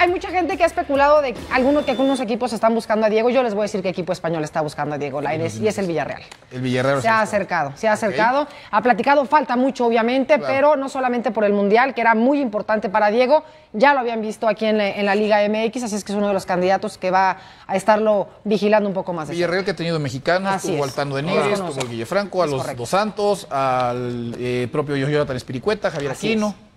hay mucha gente que ha especulado de alguno, que algunos equipos están buscando a Diego. Yo les voy a decir qué equipo español está buscando a Diego Laires y es el Villarreal. El Villarreal. Se ha acercado, se ha acercado. Ha platicado, falta mucho obviamente, pero no solamente por el Mundial, que era muy importante para Diego. Ya lo habían visto aquí en la, Liga MX, así es que es uno de los candidatos que va a estarlo vigilando un poco más. Villarreal que ha tenido mexicanos, así Altano de Negres, Guille Franco, a los Dos Santos, al eh, propio Jonathan Espiricueta, Javier Aquino.